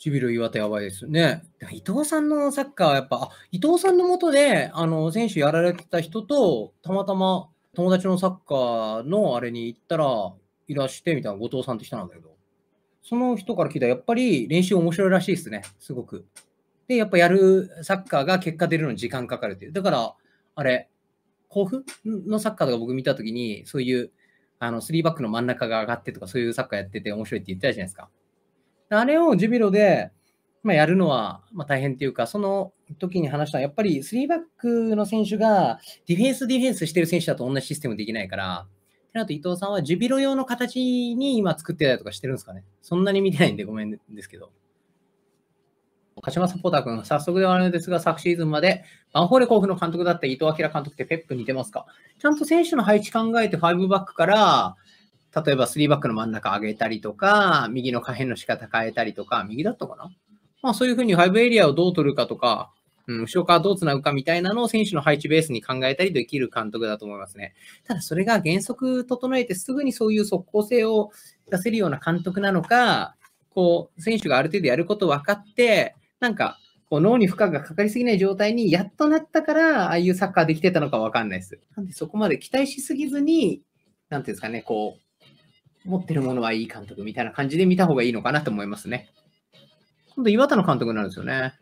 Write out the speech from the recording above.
し岩手やばいですね。伊藤さんのサッカーはやっぱ、あ伊藤さんのもとで、あの、選手やられてた人と、たまたま友達のサッカーのあれに行ったら、いらしてみたいな後藤さんって人なんだけど、その人から聞いたら、やっぱり練習面白いらしいですね、すごく。で、やっぱやるサッカーが結果出るのに時間かかるっていう。だから、あれ、甲府のサッカーとか僕見たときに、そういう、あの、3バックの真ん中が上がってとか、そういうサッカーやってて面白いって言ってたじゃないですか。あれをジュビロで、まあ、やるのは、ま大変っていうか、その時に話したやっぱり3バックの選手がディフェンスディフェンスしてる選手だと同じシステムできないから、あと伊藤さんはジュビロ用の形に今作ってたりとかしてるんですかねそんなに見てないんでごめんですけど。鹿島サポーター君、早速ではあるのですが、昨シーズンまでバンフォーレ甲府の監督だった伊藤明監督ってペップ似てますかちゃんと選手の配置考えて5バックから例えば3バックの真ん中上げたりとか、右の可変の仕方変えたりとか、右だったかなまあそういうふうに5エリアをどう取るかとか、うん、後ろからどう繋ぐかみたいなのを選手の配置ベースに考えたりできる監督だと思いますね。ただそれが原則整えてすぐにそういう即効性を出せるような監督なのか、こう、選手がある程度やること分かって、なんか、こう脳に負荷がかかりすぎない状態にやっとなったから、ああいうサッカーできてたのか分かんないです。なんでそこまで期待しすぎずに、なんていうんですかね、こう、持ってるものはいい監督みたいな感じで見た方がいいのかなと思いますね。今度、岩田の監督になるんですよね。